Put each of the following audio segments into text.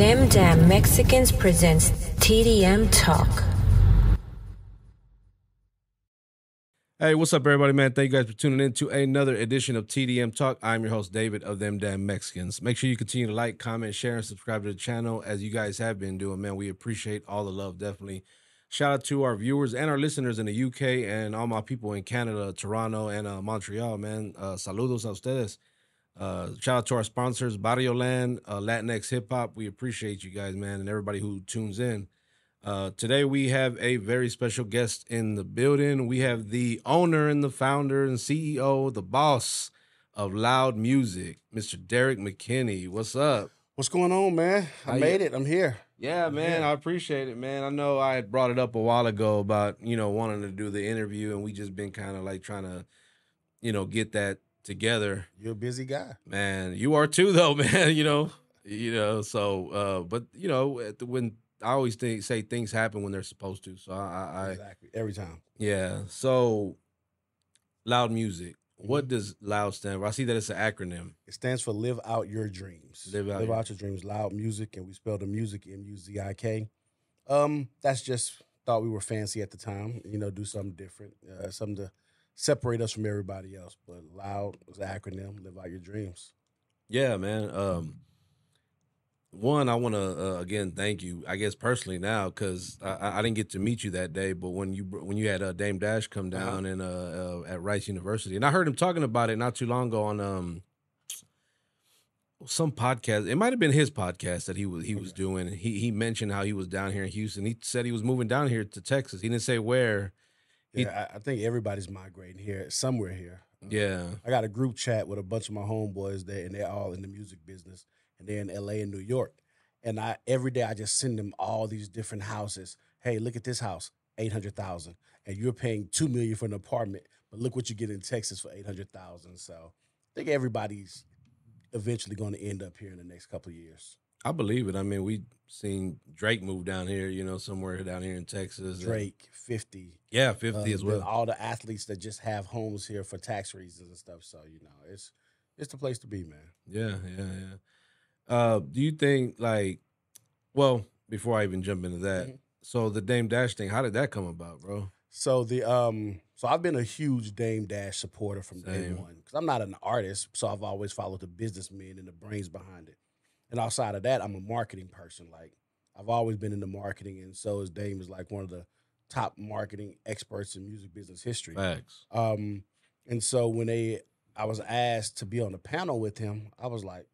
Them Damn Mexicans presents TDM Talk. Hey, what's up, everybody, man? Thank you guys for tuning in to another edition of TDM Talk. I'm your host, David of Them Damn Mexicans. Make sure you continue to like, comment, share, and subscribe to the channel as you guys have been doing, man. We appreciate all the love, definitely. Shout out to our viewers and our listeners in the UK and all my people in Canada, Toronto, and uh, Montreal, man. Uh, saludos a ustedes. Uh, shout out to our sponsors, Barrio Land, uh, Latinx Hip Hop. We appreciate you guys, man, and everybody who tunes in. Uh, today we have a very special guest in the building. We have the owner and the founder and CEO, the boss of Loud Music, Mr. Derek McKinney. What's up? What's going on, man? I How made you? it. I'm here. Yeah, man. I appreciate it, man. I know I had brought it up a while ago about you know wanting to do the interview, and we just been kind of like trying to, you know, get that together. You're a busy guy, man. You are too, though, man. You know, you know. So, uh, but you know, when I always think, say things happen when they're supposed to. So I, I exactly every time. Yeah. So, loud music. What mm-hmm. does loud stand for? I see that it's an acronym. It stands for live out your dreams. Live out, live your, out your dreams. Loud music, and we spell the music M U Z I K. Um, that's just thought we were fancy at the time. You know, do something different, uh, something to separate us from everybody else. But loud is the acronym. Live out your dreams. Yeah, man. Um, one, I want to uh, again thank you. I guess personally now because I, I, didn't get to meet you that day, but when you when you had uh, Dame Dash come uh-huh. down uh-huh. and uh, uh, at Rice University, and I heard him talking about it not too long ago on um, some podcast. It might have been his podcast that he was he was doing. He he mentioned how he was down here in Houston. He said he was moving down here to Texas. He didn't say where. Yeah, I, I think everybody's migrating here somewhere here. Um, yeah. I got a group chat with a bunch of my homeboys there, and they're all in the music business, and they're in LA and New York. And I every day I just send them all these different houses. Hey, look at this house, eight hundred thousand, and you're paying two million for an apartment, but look what you get in Texas for eight hundred thousand. So I think everybody's eventually going to end up here in the next couple years. I believe it. I mean, we seen Drake move down here, you know, somewhere down here in Texas. Drake, and, 50. Yeah, 50 uh, as um, well. All the athletes that just have homes here for tax reasons and stuff. So, you know, it's it's the place to be, man. Yeah, yeah, yeah. Uh, do you think like well, before I even jump into that, mm-hmm. so the Dame Dash thing, how did that come about, bro? So the um so I've been a huge Dame Dash supporter from Same. day one. Cause I'm not an artist, so I've always followed the businessmen and the brains behind it. And outside of that, I'm a marketing person. Like I've always been into marketing, and so is Dame is like one of the top marketing experts in music business history. Thanks. Um, and so when they, I was asked to be on the panel with him, I was like,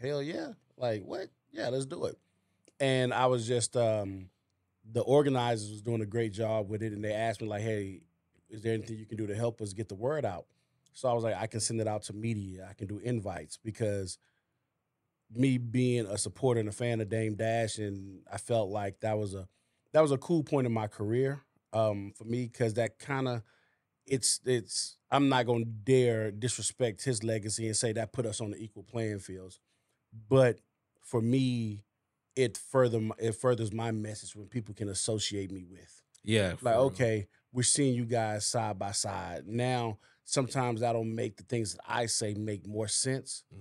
hell yeah, like what? Yeah, let's do it. And I was just, um, the organizers was doing a great job with it, and they asked me like, hey, is there anything you can do to help us get the word out? So I was like, I can send it out to media, I can do invites because me being a supporter and a fan of Dame Dash, and I felt like that was a that was a cool point in my career um, for me because that kind of it's it's I'm not gonna dare disrespect his legacy and say that put us on the equal playing fields, but for me, it further it furthers my message when people can associate me with. Yeah, like okay, we're seeing you guys side by side now sometimes that'll make the things that I say make more sense yeah.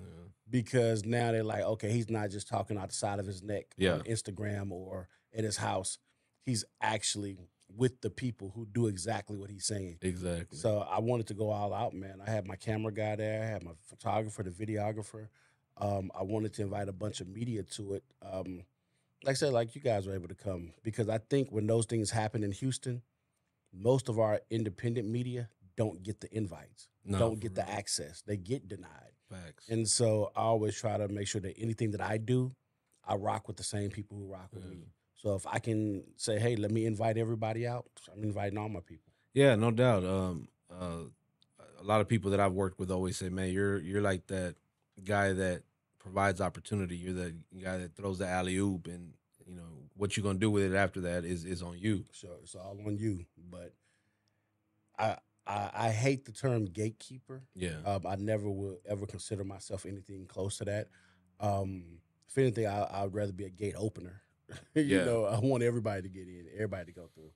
because now they're like, okay, he's not just talking out the side of his neck yeah. on Instagram or at his house. He's actually with the people who do exactly what he's saying. Exactly. So I wanted to go all out, man. I had my camera guy there, I had my photographer, the videographer. Um, I wanted to invite a bunch of media to it. Um, like I said, like you guys were able to come because I think when those things happen in Houston, most of our independent media don't get the invites, no, don't get real. the access. They get denied. Facts. And so I always try to make sure that anything that I do, I rock with the same people who rock with me. Mm. So if I can say, hey, let me invite everybody out, I'm inviting all my people. Yeah, no doubt. Um, uh, a lot of people that I've worked with always say, man, you're you're like that guy that provides opportunity. You're the guy that throws the alley oop, and you know what you're gonna do with it after that is is on you. Sure, it's all on you. But I I, I hate the term gatekeeper. Yeah. Um, I never will ever consider myself anything close to that. Um, if anything, I, would rather be a gate opener. you yeah. know, I want everybody to get in, everybody to go through.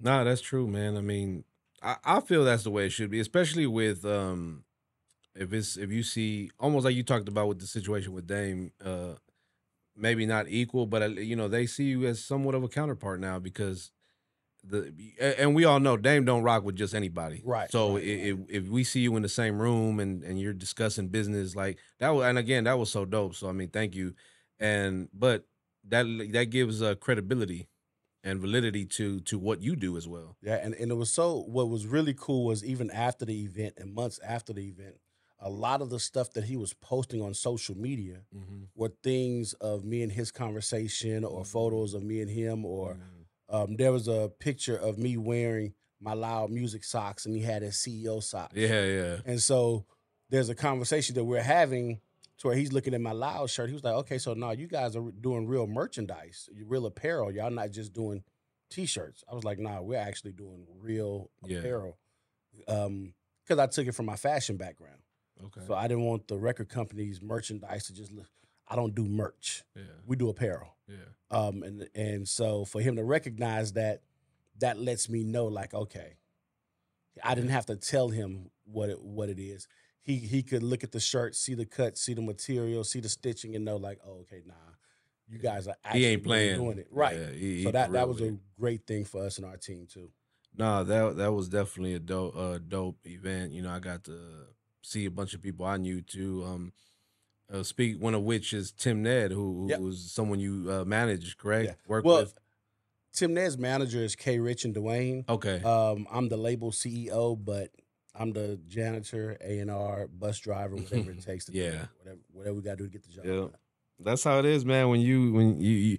Nah, that's true, man. I mean, I, I feel that's the way it should be, especially with um, if it's if you see almost like you talked about with the situation with Dame, uh, maybe not equal, but you know they see you as somewhat of a counterpart now because the and we all know Dame don't rock with just anybody. Right. So right, if, right. if we see you in the same room and and you're discussing business like that, was, and again that was so dope. So I mean, thank you. And but that that gives uh, credibility and validity to to what you do as well. Yeah, and and it was so. What was really cool was even after the event and months after the event, a lot of the stuff that he was posting on social media mm-hmm. were things of me and his conversation, or mm-hmm. photos of me and him, or. Mm-hmm um, there was a picture of me wearing my loud music socks and he had his CEO socks. Yeah, yeah. And so there's a conversation that we're having to where he's looking at my loud shirt. He was like, okay, so now you guys are doing real merchandise, real apparel. Y'all not just doing t-shirts. I was like, nah, we're actually doing real apparel. Yeah. Um, because I took it from my fashion background. Okay. So I didn't want the record company's merchandise to just look, I don't do merch. Yeah. We do apparel. Yeah. Um, and and so for him to recognize that, that lets me know like, okay, I didn't have to tell him what it what it is. He he could look at the shirt, see the cut, see the material, see the stitching, and know like, oh, okay, nah, you guys are actually he ain't playing doing it right. Yeah, he, so that that was a great thing for us and our team too. Nah, that that was definitely a dope uh, dope event. You know, I got to see a bunch of people I knew too. Um, uh, speak one of which is Tim Ned, who, yep. was someone you uh, managed, correct? Yeah. Work well, with. Tim Ned's manager is K. Rich and Dwayne. Okay. Um, I'm the label CEO, but I'm the janitor, A and R, bus driver, whatever it takes to yeah, do, whatever, whatever we got to do to get the job. Yeah, that's how it is, man. When you when you, you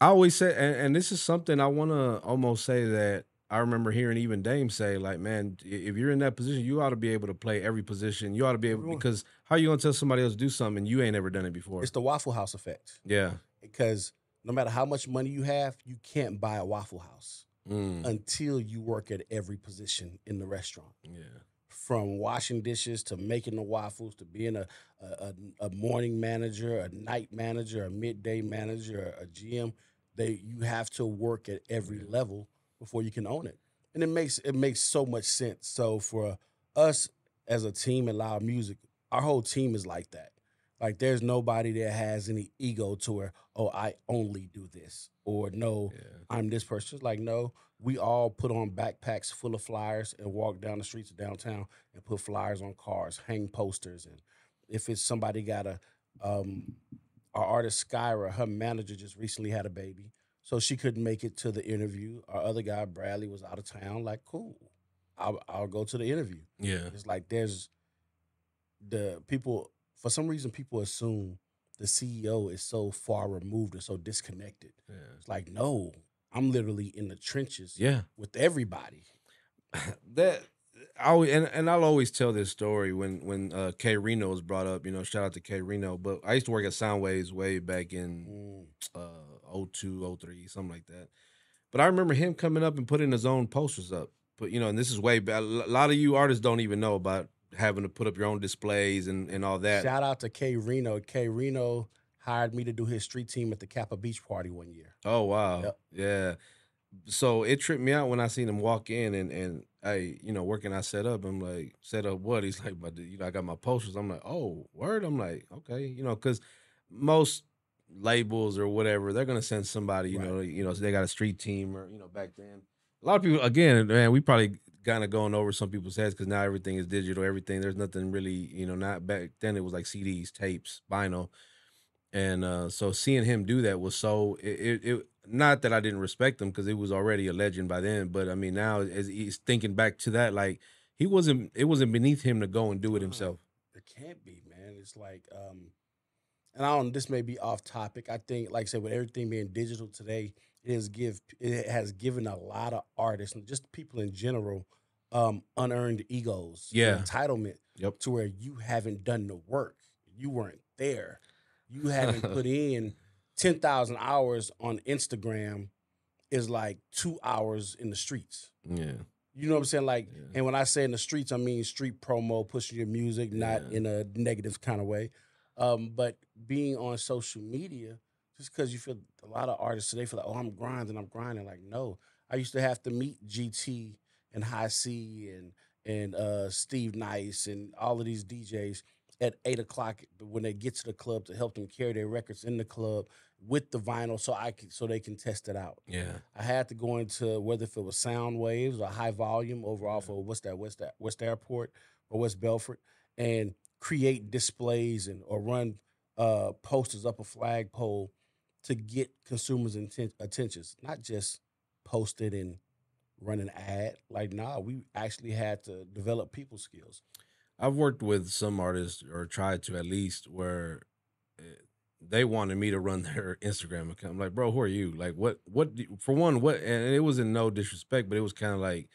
I always say, and, and this is something I want to almost say that I remember hearing even Dame say, like, man, if you're in that position, you ought to be able to play every position. You ought to be able because how are you gonna tell somebody else to do something you ain't ever done it before? It's the Waffle House effect. Yeah. Because no matter how much money you have, you can't buy a Waffle House mm. until you work at every position in the restaurant. Yeah. From washing dishes to making the waffles to being a a, a morning manager, a night manager, a midday manager, a GM, they you have to work at every yeah. level before you can own it. And it makes it makes so much sense. So for us as a team at Loud Music, our whole team is like that. Like there's nobody that has any ego to where, oh, I only do this or no, yeah. I'm this person. It's like, no, we all put on backpacks full of flyers and walk down the streets of downtown and put flyers on cars, hang posters. And if it's somebody got a um our artist Skyra, her manager just recently had a baby so she couldn't make it to the interview. Our other guy, Bradley, was out of town. Like, cool, I'll, I'll go to the interview. Yeah, it's like there's the people. For some reason, people assume the CEO is so far removed and so disconnected. Yeah. It's like, no, I'm literally in the trenches. Yeah, with everybody. that always, and, and I'll always tell this story when when uh, K Reno was brought up. You know, shout out to K Reno. But I used to work at Soundways way back in mm. uh, 02, 03, something like that. But I remember him coming up and putting his own posters up. But you know, and this is way back. A lot of you artists don't even know about having to put up your own displays and, and all that. Shout out to K Reno. K Reno hired me to do his street team at the Kappa Beach party one year. Oh wow. Yep. Yeah so it tripped me out when I seen him walk in and and I you know working I set up I'm like set up what he's like but you know I got my posters I'm like oh word I'm like okay you know because most labels or whatever they're gonna send somebody you right. know you know so they got a street team or you know back then a lot of people again man we probably kind of going over some people's heads because now everything is digital everything there's nothing really you know not back then it was like CDs tapes vinyl and uh, so seeing him do that was so it, it, it not that I didn't respect him because he was already a legend by then, but I mean now as he's thinking back to that, like he wasn't it wasn't beneath him to go and do it himself. It can't be, man. It's like um and I don't this may be off topic. I think like I said, with everything being digital today, it has give it has given a lot of artists and just people in general um unearned egos. Yeah. Entitlement. Yep. To where you haven't done the work. You weren't there. You haven't put in 10,000 hours on Instagram is like two hours in the streets. Yeah. You know what I'm saying? Like, yeah. and when I say in the streets, I mean street promo, pushing your music, yeah. not in a negative kind of way. Um, but being on social media, just because you feel a lot of artists today feel like, oh, I'm grinding, I'm grinding. Like, no. I used to have to meet GT and High C and and uh, Steve Nice and all of these DJs at eight o'clock when they get to the club to help them carry their records in the club with the vinyl, so I can, so they can test it out. Yeah, I had to go into whether if it was sound waves or high volume over off of what's that West West Airport or West Belford, and create displays and or run uh, posters up a flagpole to get consumers' inten- attentions, not just posted and run an ad. Like, nah, we actually had to develop people skills. I've worked with some artists or tried to at least where eh, they wanted me to run their Instagram account. I'm like, bro, who are you? Like, what? What? for one, what? And it was in no disrespect, but it was kind of like,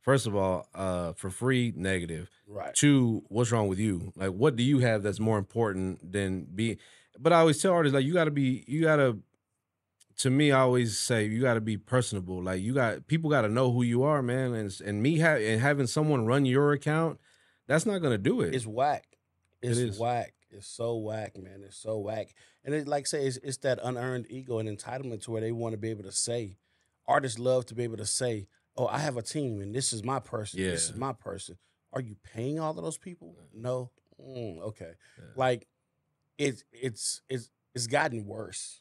first of all, uh, for free, negative. Right. Two, what's wrong with you? Like, what do you have that's more important than being? But I always tell artists like, you gotta be, you gotta. To me, I always say you gotta be personable. Like, you got people gotta know who you are, man. And and me ha- and having someone run your account that's not gonna do it. It's whack. It's whack. It's so whack, man. It's so whack. And it, like I say, it's, it's that unearned ego and entitlement to where they want to be able to say, artists love to be able to say, oh, I have a team and this is my person. Yeah. This is my person. Are you paying all of those people? No. Mm, okay. Yeah. Like it's it's it's it's gotten worse.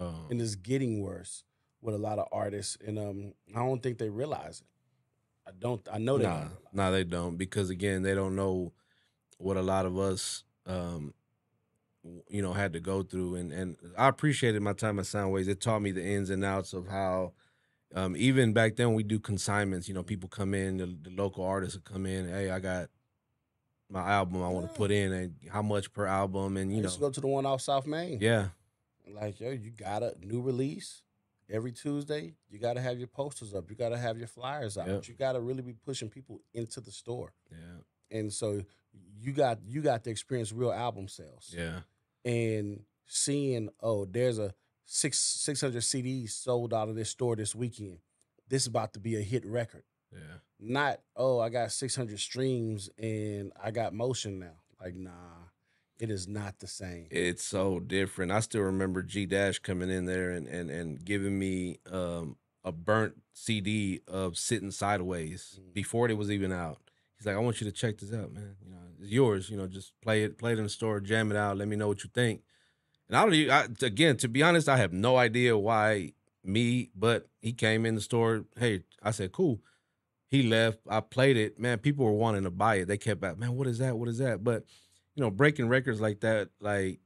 Oh. And it's getting worse with a lot of artists. And um I don't think they realize it. I don't. I know they. Nah, nah, they don't because again, they don't know what a lot of us, um, you know, had to go through. And and I appreciated my time at Soundways. It taught me the ins and outs of how. Um, even back then, we do consignments. You know, people come in, the, the local artists will come in. Hey, I got my album I want to put in, and how much per album, and you I know, go to the one off South Main. Yeah, like yo, you got a new release every Tuesday, you got to have your posters up. You got to have your flyers out. Yep. You got to really be pushing people into the store. Yeah. And so you got you got to experience real album sales. Yeah. And seeing oh, there's a six six hundred CDs sold out of this store this weekend. This is about to be a hit record. Yeah. Not oh, I got six hundred streams and I got motion now. Like nah, it is not the same. It's so different. I still remember G Dash coming in there and and and giving me um, a burnt CD of Sitting Sideways mm. before it was even out. He's like, I want you to check this out, man. You know, it's yours. You know, just play it, play it in the store, jam it out. Let me know what you think. And I don't. Even, I, again, to be honest, I have no idea why me, but he came in the store. Hey, I said, cool. He left. I played it. Man, people were wanting to buy it. They kept back. Man, what is that? What is that? But you know, breaking records like that, like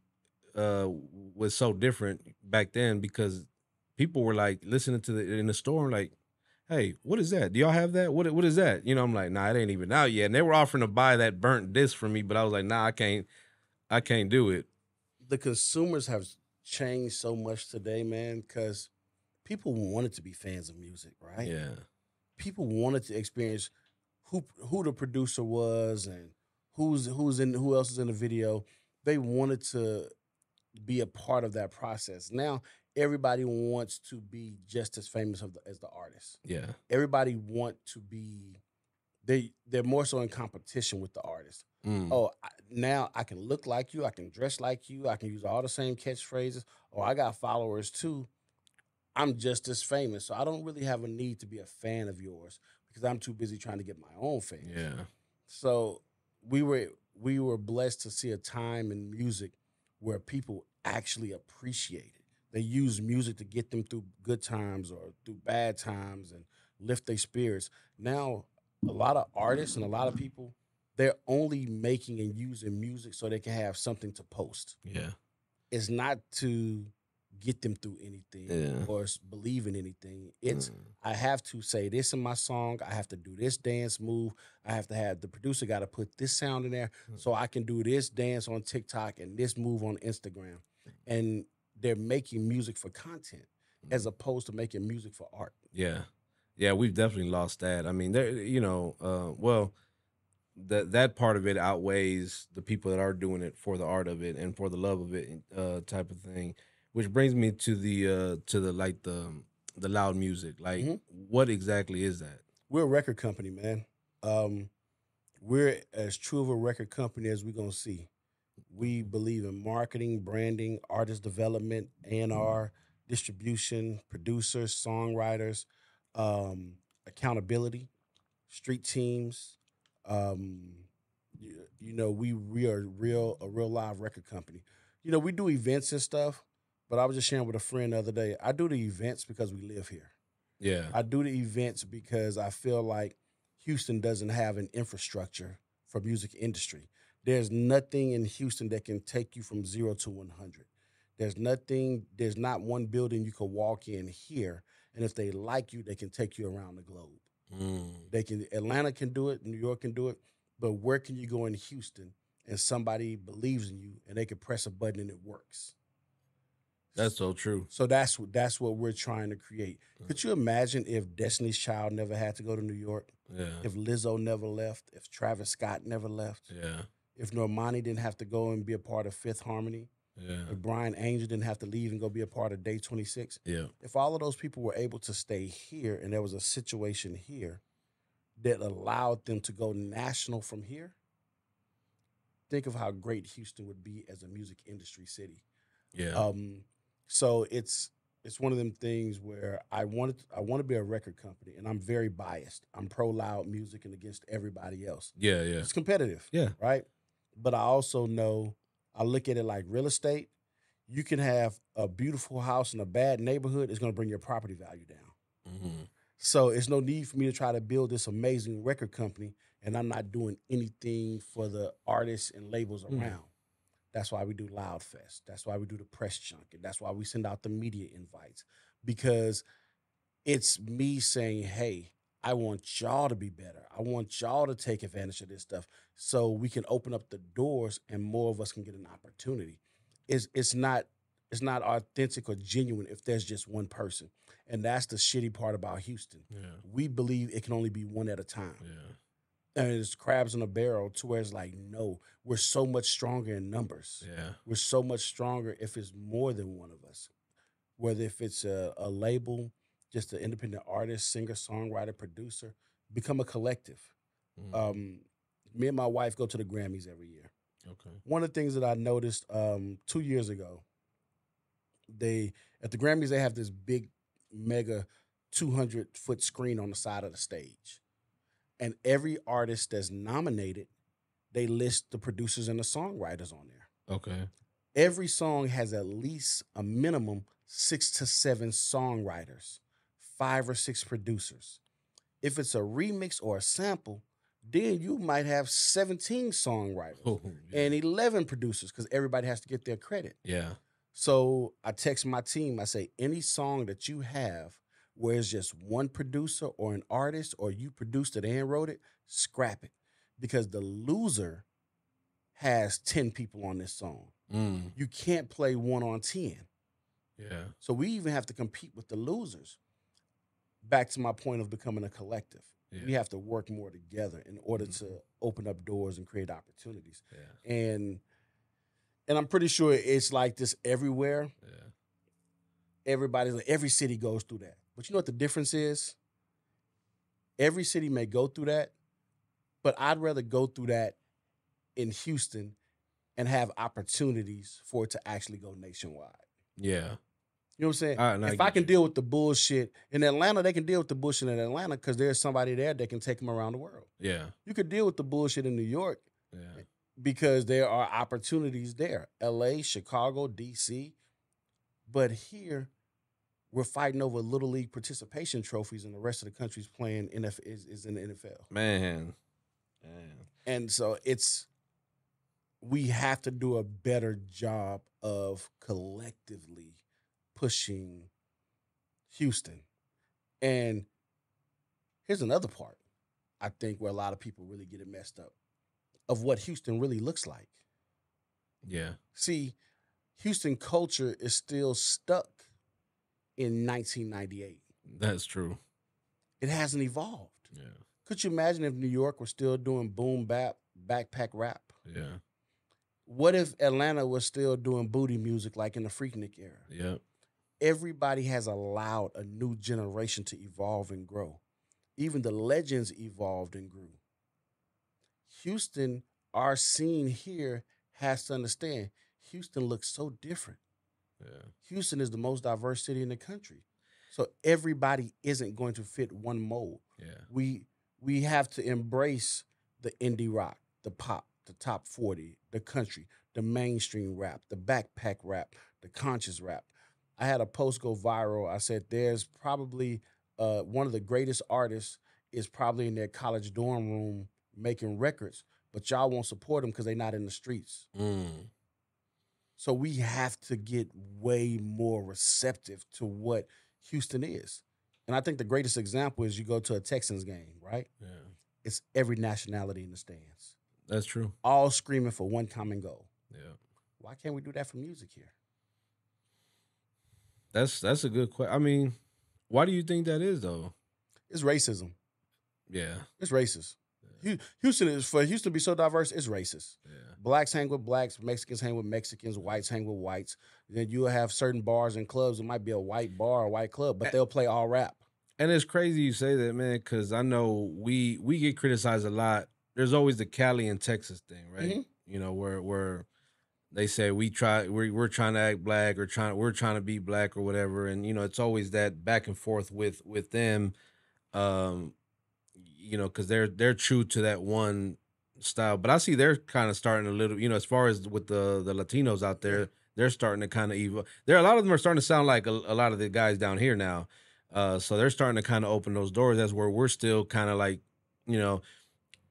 uh, was so different back then because people were like listening to the in the store and like, hey, what is that? Do y'all have that? What what is that? You know, I'm like, nah, it ain't even out yet. And they were offering to buy that burnt disc for me, but I was like, nah, I can't, I can't do it. The consumers have changed so much today, man, because people wanted to be fans of music, right? Yeah. People wanted to experience who who the producer was and who's who's in who else is in the video. They wanted to be a part of that process. Now everybody wants to be just as famous the, as the artist. Yeah. Everybody want to be they they're more so in competition with the artist. Mm. Oh, I, now I can look like you, I can dress like you, I can use all the same catchphrases. Or oh, I got followers too. I'm just as famous, so I don't really have a need to be a fan of yours because I'm too busy trying to get my own fame. Yeah. So we were we were blessed to see a time in music where people actually appreciate it. They use music to get them through good times or through bad times and lift their spirits. Now, a lot of artists and a lot of people, they're only making and using music so they can have something to post. Yeah. It's not to get them through anything yeah. or believe in anything. It's mm. I have to say this in my song. I have to do this dance move. I have to have the producer got to put this sound in there mm. so I can do this dance on TikTok and this move on Instagram. And they're making music for content mm. as opposed to making music for art. Yeah. Yeah, we've definitely lost that. I mean, there you know, uh, well, that that part of it outweighs the people that are doing it for the art of it and for the love of it uh, type of thing which brings me to the uh to the like the the loud music. Like, mm-hmm. what exactly is that? We're a record company, man. Um, we're as true of a record company as we're gonna see. We believe in marketing, branding, artist development, A&R, distribution, producers, songwriters, um, accountability, street teams. Um, you, you know, we we are real a real live record company. You know, we do events and stuff, but I was just sharing with a friend the other day. I do the events because we live here. Yeah. I do the events because I feel like Houston doesn't have an infrastructure for music industry. There's nothing in Houston that can take you from 0 to 100. There's nothing, there's not one building you could walk in here and if they like you, they can take you around the globe. Mm. They can Atlanta can do it, New York can do it, but where can you go in Houston and somebody believes in you and they can press a button and it works? That's so true. So that's that's what we're trying to create. Could mm. you imagine if Destiny's Child never had to go to New York? Yeah. If Lizzo never left, if Travis Scott never left. Yeah. If Normani didn't have to go and be a part of Fifth Harmony. Yeah. If Brian Angel didn't have to leave and go be a part of Day 26. Yeah. If all of those people were able to stay here and there was a situation here that allowed them to go national from here, think of how great Houston would be as a music industry city. Yeah. Um, so it's it's one of them things where I wanted I want to be a record company, and I'm very biased. I'm pro loud music and against everybody else. Yeah, yeah. It's competitive. Yeah, right. But I also know I look at it like real estate. You can have a beautiful house in a bad neighborhood. It's going to bring your property value down. Mm-hmm. So it's no need for me to try to build this amazing record company, and I'm not doing anything for the artists and labels mm. around. Mm-hmm. That's why we do Loud Fest. That's why we do the press junket. That's why we send out the media invites because it's me saying, hey, I want y'all to be better. I want y'all to take advantage of this stuff so we can open up the doors and more of us can get an opportunity. It's, it's not it's not authentic or genuine if there's just one person. And that's the shitty part about Houston. Yeah. We believe it can only be one at a time. Yeah it's crabs in a barrel to where it's like, no, we're so much stronger in numbers. Yeah. We're so much stronger if it's more than one of us. Whether if it's a, a label, just an independent artist, singer, songwriter, producer, become a collective. Mm. Um, me and my wife go to the Grammys every year. Okay. One of the things that I noticed um, two years ago, they at the Grammys they have this big, mega, two hundred foot screen on the side of the stage, and every artist that's nominated, they list the producers and the songwriters on there. Okay. Every song has at least a minimum six to seven songwriters, five or six producers. If it's a remix or a sample, then you might have 17 songwriters oh, yeah. and 11 producers because everybody has to get their credit. Yeah. So I text my team, I say, any song that you have where it's just one producer or an artist or you produced it and wrote it, scrap it. Because the loser has 10 people on this song. Mm. You can't play one on 10. Yeah. So we even have to compete with the losers. Back to my point of becoming a collective. Yeah. We have to work more together in order mm-hmm. to open up doors and create opportunities. Yeah. And and I'm pretty sure it's like this everywhere. Yeah. Everybody's like every city goes through that. But you know what the difference is? Every city may go through that, but I'd rather go through that in Houston and have opportunities for it to actually go nationwide. Yeah. You know what I'm saying? Right, if I, I can you. deal with the bullshit in Atlanta, they can deal with the bullshit in Atlanta because there's somebody there that can take them around the world. Yeah. You could deal with the bullshit in New York yeah. because there are opportunities there. LA, Chicago, DC. But here, we're fighting over little league participation trophies, and the rest of the country's playing NF is, is in the NFL. Man, man. And so it's we have to do a better job of collectively pushing Houston. And here's another part I think where a lot of people really get it messed up of what Houston really looks like. Yeah. See, Houston culture is still stuck in 1998. That's true. It hasn't evolved. Yeah. Could you imagine if New York was still doing boom bap backpack rap? Yeah. What if Atlanta was still doing booty music like in the Freaknik era? Yeah. Everybody has allowed a new generation to evolve and grow. Even the legends evolved and grew. Houston, our scene here has to understand Houston looks so different. Yeah. Houston is the most diverse city in the country. So everybody isn't going to fit one mold. Yeah. We we have to embrace the indie rock, the pop, the top 40, the country, the mainstream rap, the backpack rap, the conscious rap. I had a post go viral. I said there's probably uh, one of the greatest artists is probably in their college dorm room making records, but y'all won't support them because they're not in the streets. Mm. So we have to get way more receptive to what Houston is. And I think the greatest example is you go to a Texans game, right? Yeah. It's every nationality in the stands. That's true. All screaming for one common goal. Yeah. Why can't we do that for music here? That's that's a good question. I mean, why do you think that is though? It's racism. Yeah. It's racist. Houston is for Houston to be so diverse. It's racist. Yeah. Blacks hang with blacks. Mexicans hang with Mexicans. Whites hang with whites. Then you'll have certain bars and clubs. It might be a white bar, a white club, but they'll play all rap. And it's crazy you say that, man, because I know we we get criticized a lot. There's always the Cali and Texas thing, right? Mm-hmm. You know, where where they say we try we're, we're trying to act black or trying we're trying to be black or whatever and you know it's always that back and forth with with them um you know, because they're they're true to that one style. But I see they're kind of starting a little, you know, as far as with the the Latinos out there, they're starting to kind of evil There, a lot of them are starting to sound like a, a lot of the guys down here now. Uh, so they're starting to kind of open those doors. That's where we're still kind of like, you know,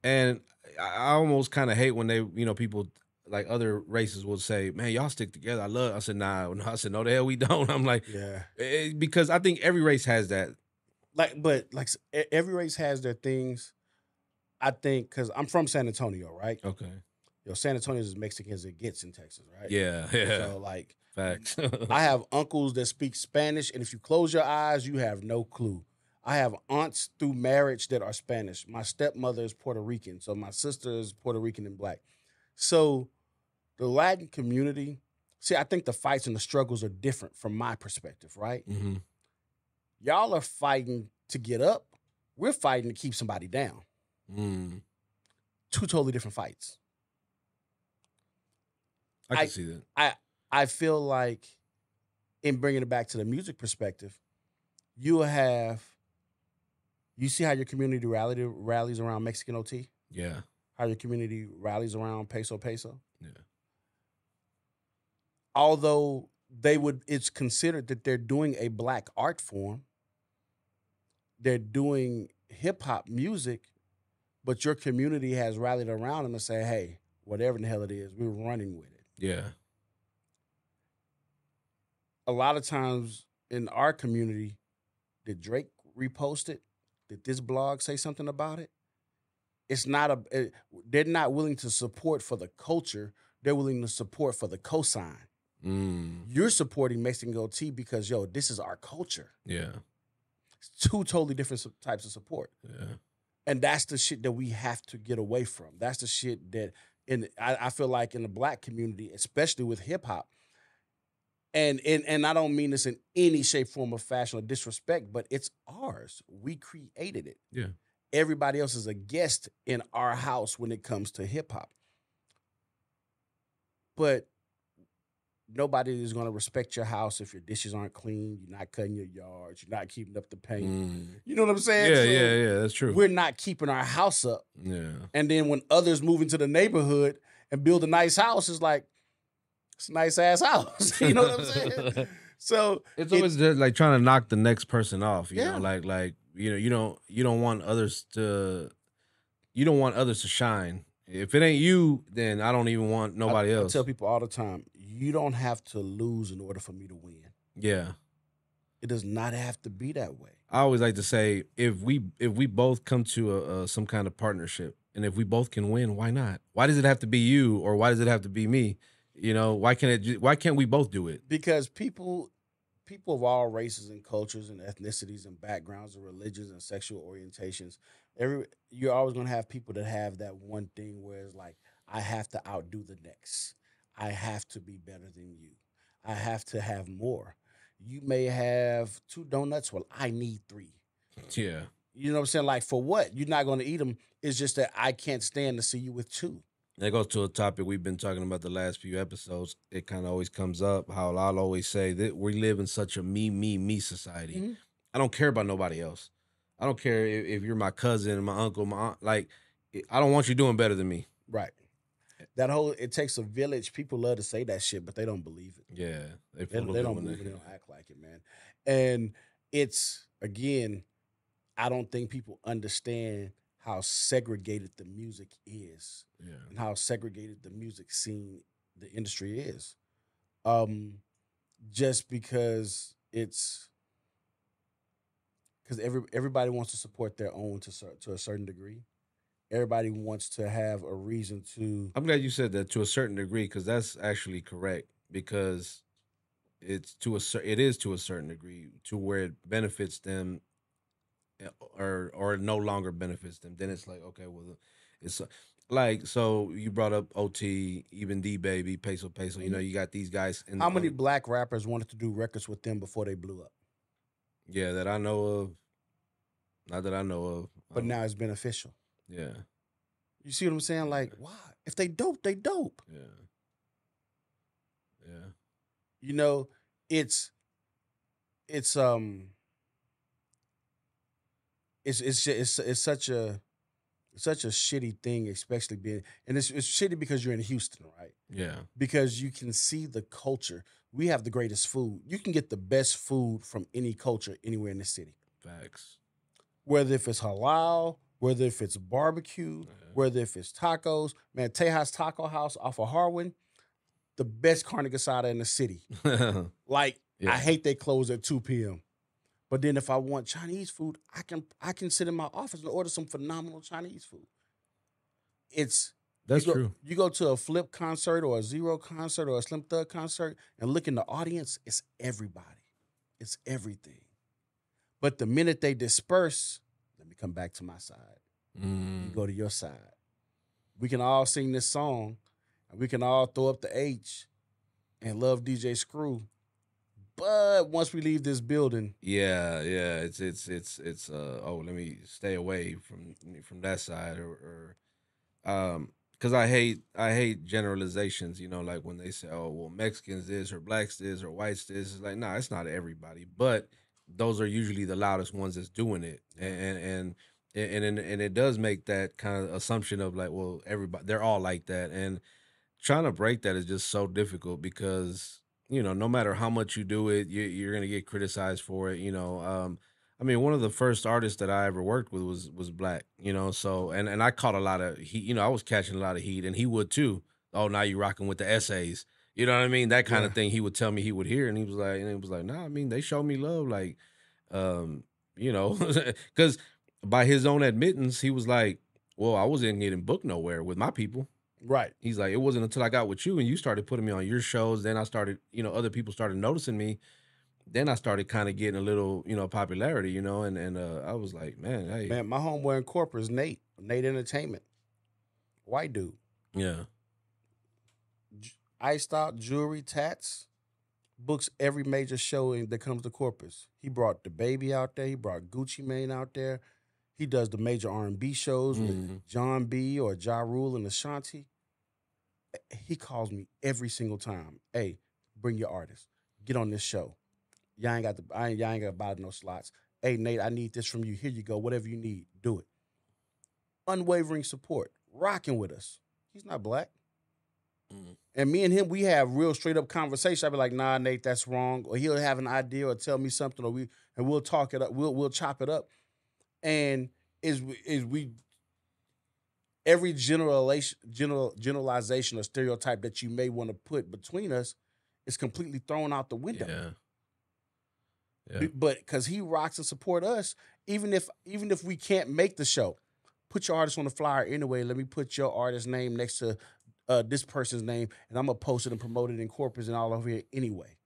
and I almost kind of hate when they, you know, people like other races will say, "Man, y'all stick together." I love. I said, "Nah," I said, "No, the hell we don't." I'm like, "Yeah," eh, because I think every race has that like, but like every race has their things. I think because I'm from San Antonio, right? Okay. Yo, San Antonio is as Mexican as it gets in Texas, right? Yeah, yeah. So like, facts. I have uncles that speak Spanish, and if you close your eyes, you have no clue. I have aunts through marriage that are Spanish. My stepmother is Puerto Rican, so my sister is Puerto Rican and black. So the Latin community, see, I think the fights and the struggles are different from my perspective, right? Mm-hmm. Y'all are fighting to get up. We're fighting to keep somebody down. Mm. Two totally different fights. I can I, see that. I I feel like in bringing it back to the music perspective, you have you see how your community rally rallies around Mexican OT? Yeah. How your community rallies around peso peso? Yeah. Although they would it's considered that they're doing a black art form, they're doing hip hop music, but your community has rallied around them and say, hey, whatever the hell it is, we're running with it. Yeah. A lot of times in our community, did Drake repost it? Did this blog say something about it? It's not a. It, eh, they're not willing to support for the culture. They're willing to support for the cosign. Mm. You're supporting Mexican Goatee because yo, this is our culture. Yeah two totally different types of support. Yeah. And that's the shit that we have to get away from. That's the shit that in I, I feel like in the black community, especially with hip hop, and, and and I don't mean this in any shape, form, or fashion or disrespect, but it's ours. We created it. Yeah. Everybody else is a guest in our house when it comes to hip hop. But nobody is going to respect your house if your dishes aren't clean, you're not cutting your yards, you're not keeping up the paint. Mm. You know what I'm saying? Yeah, so yeah, yeah, that's true. We're not keeping our house up. Yeah. And then when others move into the neighborhood and build a nice house, it's like, it's a nice ass house. you know what I'm saying? so it's always it, just like trying to knock the next person off. You yeah. know, like like you know, you don't you don't want others to you don't want others to shine. If it ain't you, then I don't even want nobody I, else. I tell people all the time, you don't have to lose in order for me to win. Yeah. It does not have to be that way. I always like to say if we if we both come to a, a, some kind of partnership and if we both can win, why not? Why does it have to be you or why does it have to be me? You know, why can't it why can't we both do it? Because people people of all races and cultures and ethnicities and backgrounds and religions and sexual orientations, every you're always going to have people that have that one thing where it's like I have to outdo the next. I have to be better than you. I have to have more. You may have two donuts. Well, I need three. Yeah. You know what I'm saying? Like, for what? You're not going to eat them. It's just that I can't stand to see you with two. That goes to a topic we've been talking about the last few episodes. It kind of always comes up how I'll always say that we live in such a me, me, me society. Mm-hmm. I don't care about nobody else. I don't care if, if you're my cousin, my uncle, my aunt. Like, I don't want you doing better than me. Right that whole it takes a village. People love to say that shit, but they don't believe it. Yeah, they, they, they don't believe it. They don't act like it, man. And it's again, I don't think people understand how segregated the music is, yeah. and how segregated the music scene, the industry is. Um, just because it's because every everybody wants to support their own to to a certain degree everybody wants to have a reason to. I'm glad you said that to a certain degree because that's actually correct because it's to a it is to a certain degree to where it benefits them eh, or or no longer benefits them then it's like okay well it's like so you brought up ot even d baby peso peso you know mm-hmm. you got these guys in how the, many black rappers wanted to do records with them before they blew up yeah that i know of not that i know of but um, now it's beneficial yeah. You see what I'm saying? Like, why? If they dope, they dope. Yeah. Yeah. You know, it's it's um it's it's it's it's such a such a shitty thing, especially being and it's it's shitty because you're in Houston, right? Yeah. Because you can see the culture. We have the greatest food. You can get the best food from any culture anywhere in the city. Facts. Whether if it's halal, whether if it's barbecue, uh-huh. whether if it's tacos. Man, Tejas Taco House off of Harwin, the best carne asada in the city. like yeah. I hate they close at two p.m. But then if I want Chinese food, I can I can sit in my office and order some phenomenal Chinese food. It's that's you go, true. You go to a flip concert or a zero concert or a Slim Thug concert and look in the audience, it's everybody. It's everything. But the minute they disperse, let me come back to my side. Mm. You go mm. to your side. We can all sing this song, and we can all throw up the H and love DJ Screw. But once we leave this building, yeah, yeah, it's it's it's it's uh oh, let me stay away from from that side or, or um because I hate I hate generalizations. You know, like when they say, "Oh, well, Mexicans this or blacks this or whites this." It's like, nah, it's not everybody, but those are usually the loudest ones that's doing it, and and and and, and it does make that kind of assumption of like, well, everybody they're all like that, and trying to break that is just so difficult because you know no matter how much you do it, you, are gonna get criticized for it. You know, um, I mean, one of the first artists that I ever worked with was was black. You know, so and and I caught a lot of heat. You know, I was catching a lot of heat, and he would too. Oh, now you're rocking with the essays you know what I mean? That kind yeah. of thing he would tell me he would hear, and he was like, and he was like, nah, I mean, they show me love, like, um, you know, because by his own admittance, he was like, well, I wasn't getting booked nowhere with my people. Right. He's like, it wasn't until I got with you and you started putting me on your shows. Then I started, you know, other people started noticing me. Then I started kind of getting a little, you know, popularity, you know, and and uh, I was like, man, hey. man, my homeboy in corporate is Nate, Nate Entertainment, white dude. Yeah iced out jewelry, tats, books every major showing that comes to Corpus. He brought the baby out there. He brought Gucci Mane out there. He does the major R and B shows mm-hmm. with John B or Ja Rule and Ashanti. He calls me every single time. Hey, bring your artist. Get on this show. Y'all ain't got the I ain't, y'all ain't got to buy no slots. Hey Nate, I need this from you. Here you go. Whatever you need, do it. Unwavering support, rocking with us. He's not black. Mm-hmm. And me and him, we have real straight up conversation. I'd be like, nah, Nate, that's wrong. Or he'll have an idea or tell me something, or we and we'll talk it up. We'll we'll chop it up. And is is we every generalization general generalization or stereotype that you may want to put between us is completely thrown out the window. Yeah. Yeah. But because he rocks and support us, even if even if we can't make the show, put your artist on the flyer anyway. Let me put your artist name next to uh, this person's name, and I'm gonna post it and promote it in corporates and all over here anyway.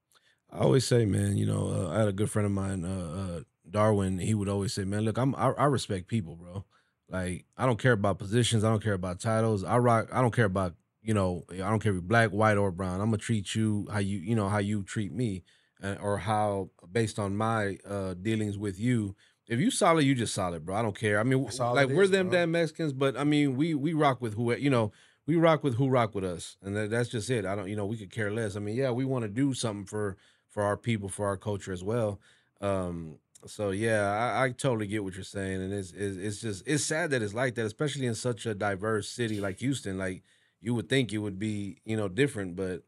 I always say, man, you know, uh, I had a good friend of mine, uh, uh, Darwin. He would always say, man, look, I'm I, I, respect people, bro. Like I don't care about positions, I don't care about titles. I rock. I don't care about you know, I don't care if you're black, white, or brown. I'm gonna treat you how you you know how you treat me, uh, or how based on my uh, dealings with you, if you solid, you just solid, bro. I don't care. I mean, like is, we're them bro. damn Mexicans, but I mean, we we rock with who you know we rock with who rock with us, and that, that's just it. I don't, you know, we could care less. I mean, yeah, we want to do something for for our people, for our culture as well. Um, so yeah, I, I totally get what you're saying, and it's, it's it's just it's sad that it's like that, especially in such a diverse city like Houston. Like you would think it would be, you know, different, but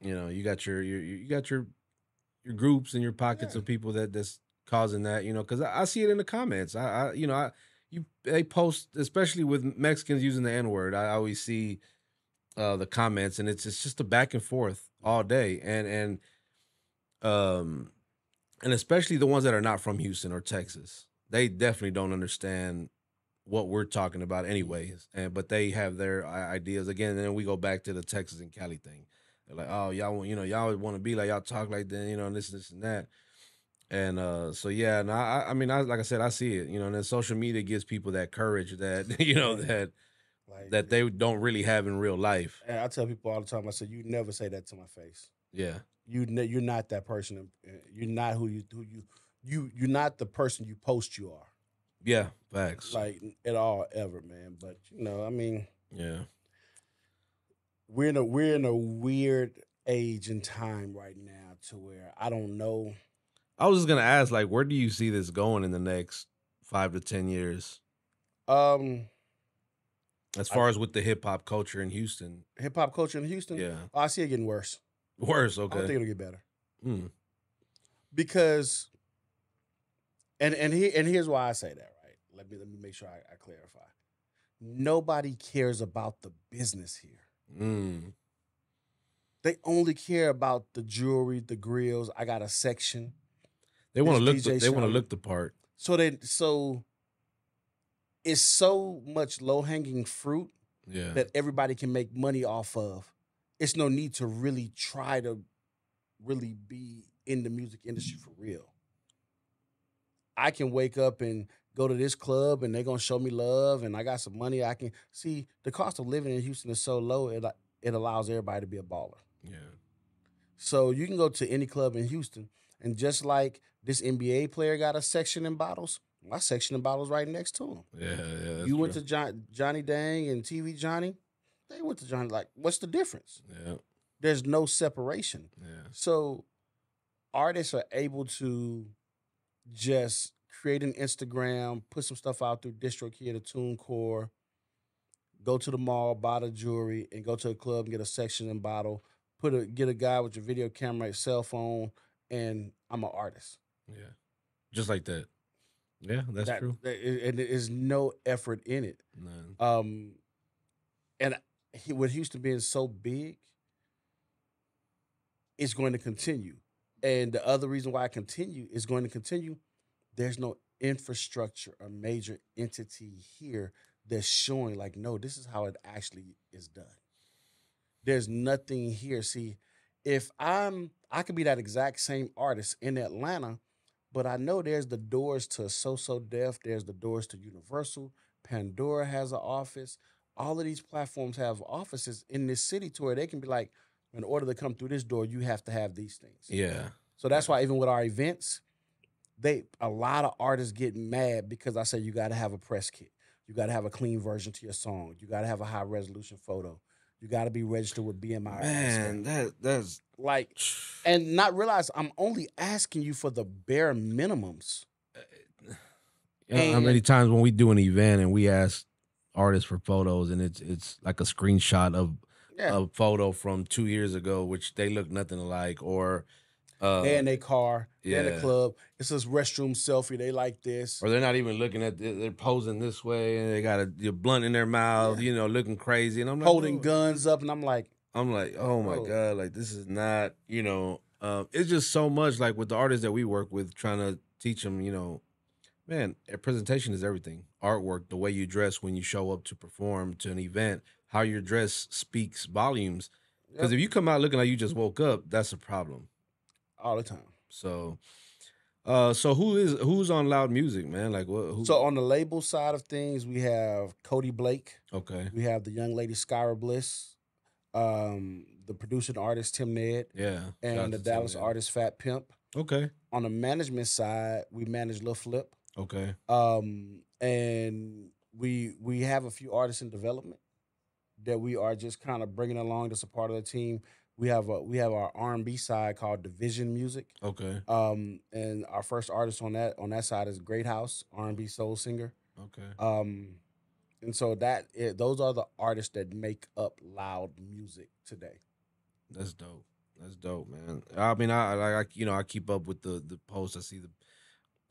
you know, you got your, your you got your your groups and your pockets yeah. of people that that's causing that, you know, because I, I, see it in the comments. I, I you know, I you they post especially with Mexicans using the N word. I always see uh, the comments, and it's it's just a back and forth all day, and and um and especially the ones that are not from Houston or Texas. They definitely don't understand what we're talking about anyways and but they have their uh, ideas again and then we go back to the texas and cali thing they're like oh y'all want you know y'all want to be like y'all talk like that you know and this this and that and uh, so yeah, and I, I mean, I like I said, I see it, you know, and then social media gives people that courage that you know that like, that they don't really have in real life. And I tell people all the time, I said, you never say that to my face. Yeah, you ne- you're not that person. Uh, you're not who you who you you you're not the person you post you are. Yeah, facts. Like at all ever, man. But you know, I mean, yeah, we're in a we're in a weird age and time right now to where I don't know I was just gonna ask, like, where do you see this going in the next five to ten years? Um, as far I, as with the hip hop culture in Houston, hip hop culture in Houston, yeah, oh, I see it getting worse. Worse, okay. I think it'll get better. Hmm. Because, and and he and here's why I say that. Right? Let me let me make sure I, I clarify. Nobody cares about the business here. Hmm. They only care about the jewelry, the grills. I got a section. They want to look. The, they want to look the part. So they so it's so much low hanging fruit yeah. that everybody can make money off of. It's no need to really try to really be in the music industry for real. I can wake up and go to this club and they're gonna show me love and I got some money I can see the cost of living in Houston is so low it it allows everybody to be a baller. Yeah. So you can go to any club in Houston and just like this NBA player got a section in bottles, my section in bottles right next to him. Yeah, yeah. You went to John, Johnny Dang and TV Johnny. They went to Johnny. Like, what's the difference? Yeah. There's no separation. Yeah. So artists are able to just create an Instagram, put some stuff out through DistroKid tune TuneCore, go to the mall, buy the jewelry, and go to a club and get a section and bottle. Put a get a guy with your video camera, cell phone, and I'm an artist. Yeah, just like that. Yeah, that's that, true. That, and there's no effort in it. None. Um, and he, with Houston being so big, it's going to continue. And the other reason why I continue is going to continue. There's no infrastructure a major entity here that's showing like, no, this is how it actually is done. There's nothing here. See, if I'm I could be that exact same artist in Atlanta, but I know there's the doors to So So Def, there's the doors to Universal, Pandora has an office. All of these platforms have offices in this city to where they can be like, in order to come through this door, you have to have these things. Yeah. So that's why even with our events, they a lot of artists get mad because I say you got to have a press kit, you got to have a clean version to your song, you got to have a high resolution photo, you got to be registered with BMI. Man, that that's like, and not realize I'm only asking you for the bare minimums. You uh, know, uh, how many times when we do an event and we ask artists for photos and it's it's like a screenshot of yeah. a photo from two years ago, which they look nothing alike, or uh, they in their car, yeah. they in the club. It's this restroom selfie. They like this. Or they're not even looking at this. They're posing this way and they got a, blunt in their mouth, yeah. you know, looking crazy. And I'm like, holding oh. guns up. And I'm like, I'm like, oh my oh. God, like this is not, you know, um, it's just so much like with the artists that we work with, trying to teach them, you know, man, a presentation is everything. Artwork, the way you dress when you show up to perform to an event, how your dress speaks volumes. Because yep. if you come out looking like you just woke up, that's a problem all the time. So, uh, so who is who's on Loud Music, man? Like, what? Who? So on the label side of things, we have Cody Blake. Okay. We have the young lady Skyra Bliss, um, the producing artist Tim Ned. Yeah. And the Dallas Ned. artist Fat Pimp. Okay. On the management side, we manage Lil Flip. Okay. Um, and we we have a few artists in development that we are just kind of bringing along that's a part of the team we have a, we have our R and B side called Division Music. Okay. Um, and our first artist on that on that side is Great House R and B soul singer. Okay. Um, and so that it, those are the artists that make up loud music today. That's dope. That's dope, man. I mean, I like you know I keep up with the the posts. I see the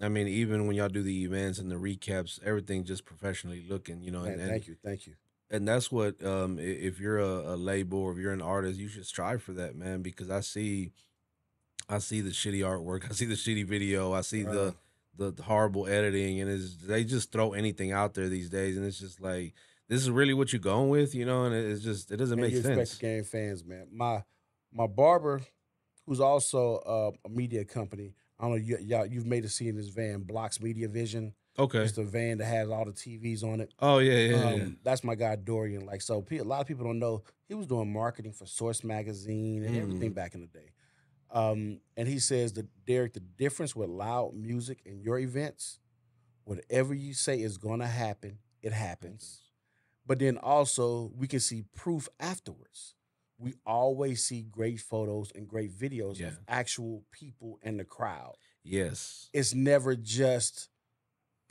I mean, even when y'all do the events and the recaps, everything just professionally looking, you know. Man, and, and, thank you, thank you and that's what um if you're a, a label or if you're an artist you should strive for that man because i see i see the shitty artwork i see the shitty video i see the the horrible editing and it's they just throw anything out there these days and it's just like this is really what you're going with you know and it- it's just it doesn't and make you expect sense game fans, man. My my barber, who's also uh, a media company, I don't know, y- y'all, you've made a scene in his van, Blocks Media Vision. Okay. It's the van that has all the TVs on it. Oh yeah, yeah, um, yeah. That's my guy Dorian. Like so, a lot of people don't know he was doing marketing for Source Magazine and mm. everything back in the day. Um, and he says that Derek, the difference with loud music and your events, whatever you say is gonna happen, it happens. But then also we can see proof afterwards. We always see great photos and great videos yeah. of actual people in the crowd. Yes. It's never just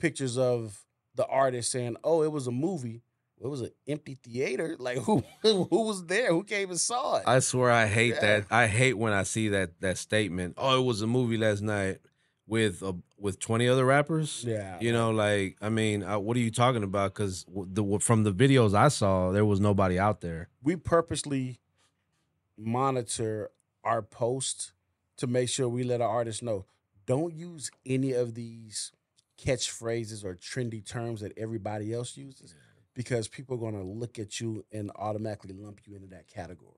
pictures of the artist saying, "Oh, it was a movie." It was an empty theater. Like who who was there? Who came and saw it? I swear I hate yeah. that. I hate when I see that that statement. Oh, it was a movie last night with a, with 20 other rappers. Yeah. You know, like I mean, I, what are you talking about cuz the from the videos I saw, there was nobody out there. We purposely monitor our post to make sure we let our artists know don't use any of these catchphrases or trendy terms that everybody else uses because people are going to look at you and automatically lump you into that category.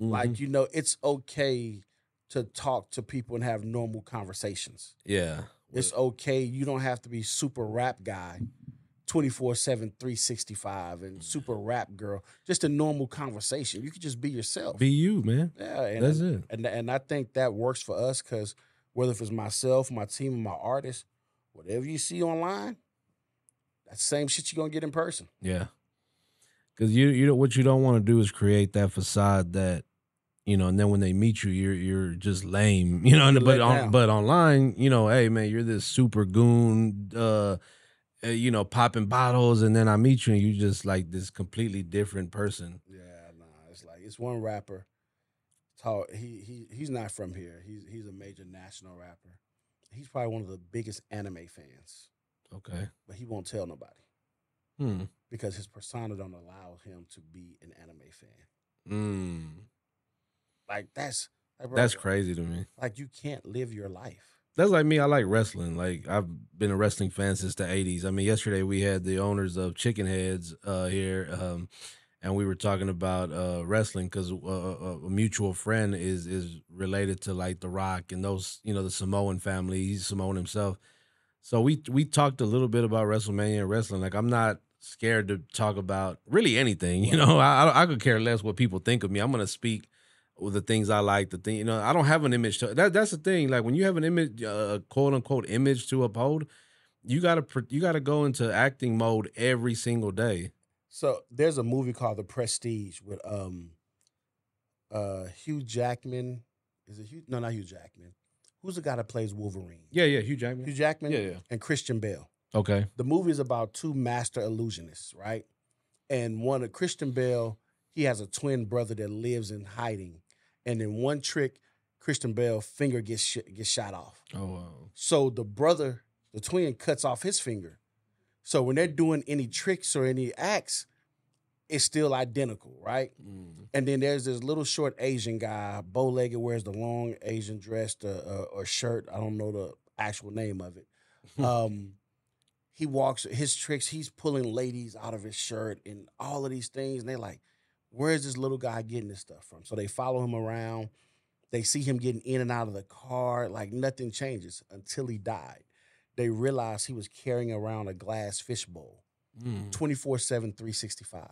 Mm-hmm. Like, you know, it's okay to talk to people and have normal conversations. Yeah. It's okay. You don't have to be super rap guy 24 7, 365 and mm. super rap girl. Just a normal conversation. You could just be yourself. Be you, man. Yeah. And, That's it. And, and I think that works for us because whether if it's myself, my team, my artists, whatever you see online, that's the same shit you're gonna get in person. Yeah. Cause you you know what you don't want to do is create that facade that, you know, and then when they meet you, you're you're just lame. You know, and, but on, but online, you know, hey man, you're this super goon uh eh, you know, popping bottles, and then I meet you, and you just like this completely different person. Yeah, nah, it's like it's one rapper. he he he's not from here. He's he's a major national rapper he's probably one of the biggest anime fans. Okay. But he won't tell nobody. Hmm. Because his persona don't allow him to be an anime fan. Hmm. Like that's like, bro, that's crazy to me. Like you can't live your life. That's like me. I like wrestling. Like I've been a wrestling fan since the '80s. I mean, yesterday we had the owners of Chicken Heads uh, here. Um, and we were talking about uh, wrestling because uh, uh, a mutual friend is is related to like The Rock and those you know the Samoan family. He's Samoan himself, so we we talked a little bit about WrestleMania and wrestling. Like I'm not scared to talk about really anything. You know, I I could care less what people think of me. I'm gonna speak the things I like. The thing you know, I don't have an image to that. That's the thing. Like when you have an image, uh, a uh, quote unquote image to uphold you gotta you gotta go into acting mode every single day so there's a movie called The Prestige with um uh Hugh Jackman. Is it Hugh? No, not Hugh Jackman. Who's the guy that plays Wolverine? Yeah, yeah, Hugh Jackman. Hugh Jackman. Yeah, yeah. And Christian Bale. Okay. The movie is about two master illusionists, right? And one of Christian Bale, he has a twin brother that lives in hiding, and in one trick, Christian Bale finger gets sh- gets shot off. Oh wow! So the brother, the twin, cuts off his finger. So when they're doing any tricks or any acts, it's still identical, right? Mm. And then there's this little short Asian guy, bow legged, wears the long Asian dress to, uh, or shirt. I don't know the actual name of it. Um, he walks his tricks. He's pulling ladies out of his shirt and all of these things. And they're like, "Where's this little guy getting this stuff from?" So they follow him around. They see him getting in and out of the car. Like nothing changes until he died they realized he was carrying around a glass fishbowl mm. 24 7, 365.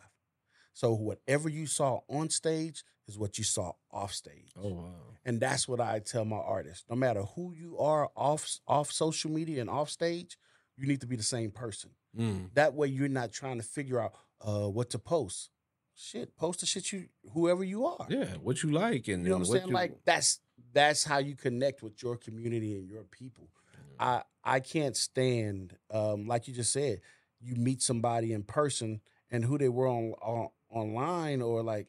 So whatever you saw on stage is what you saw off stage. Oh wow. And that's what I tell my artists. No matter who you are off off social media and off stage, you need to be the same person. Mm. That way you're not trying to figure out uh, what to post. Shit, post the shit you whoever you are. Yeah, what you like and you know what I'm saying? You... Like that's that's how you connect with your community and your people. I I can't stand um, like you just said. You meet somebody in person and who they were on, on online or like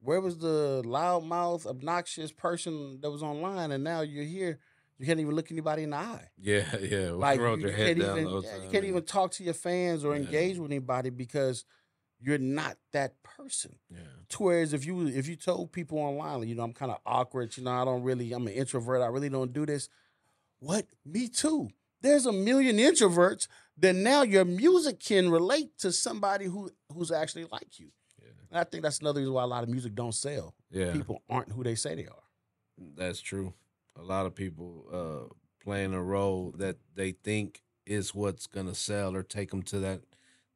where was the loudmouth, obnoxious person that was online, and now you're here. You can't even look anybody in the eye. Yeah, yeah. Like you, you can't even you can't even talk to your fans or yeah. engage with anybody because you're not that person. Yeah. To whereas if you if you told people online, you know, I'm kind of awkward. You know, I don't really. I'm an introvert. I really don't do this. What? Me too. There's a million introverts then now your music can relate to somebody who who's actually like you. Yeah. And I think that's another reason why a lot of music don't sell. Yeah. People aren't who they say they are. That's true. A lot of people uh, playing a role that they think is what's gonna sell or take them to that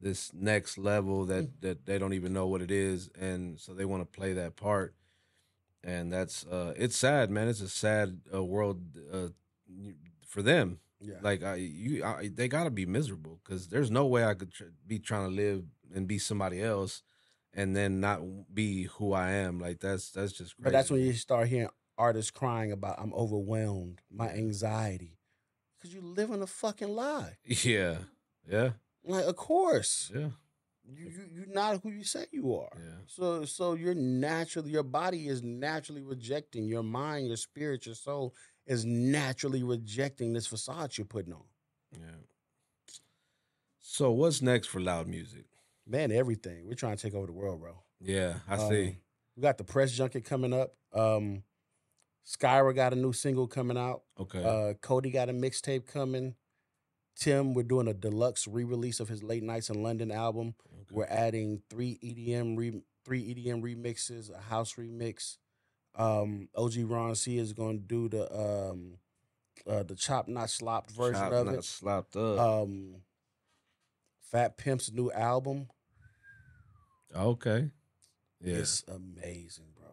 this next level that mm-hmm. that they don't even know what it is, and so they want to play that part. And that's uh, it's sad, man. It's a sad uh, world uh, for them. Yeah. Like I, you, I, they gotta be miserable because there's no way I could tr- be trying to live and be somebody else, and then not be who I am. Like that's that's just. Crazy. But that's when you start hearing artists crying about I'm overwhelmed, my anxiety, because you live in a fucking lie. Yeah, yeah. Like of course. Yeah. You you you're not who you say you are. Yeah. So so you're naturally your body is naturally rejecting your mind, your spirit, your soul is naturally rejecting this facade you're putting on. Yeah. So what's next for loud music? Man, everything. We're trying to take over the world, bro. Yeah, I um, see. We got the press junket coming up. Um Skyra got a new single coming out. Okay. Uh, Cody got a mixtape coming. Tim, we're doing a deluxe re-release of his Late Nights in London album. Okay. We're adding three EDM re- three EDM remixes, a house remix, um, OG Ron C is going to do the um, uh, the chop not slopped version chop of not it. Slopped up. Um, Fat Pimp's new album. Okay. Yeah. It's amazing, bro.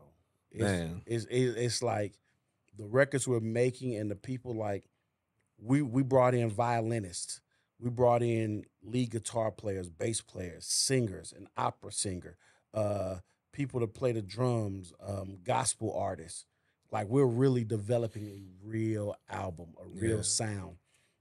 It's, Man, it's, it's it's like the records we're making and the people like we we brought in violinists, we brought in lead guitar players, bass players, singers, an opera singer, uh, people to play the drums, um, gospel artists. Like we're really developing a real album, a real yeah. sound.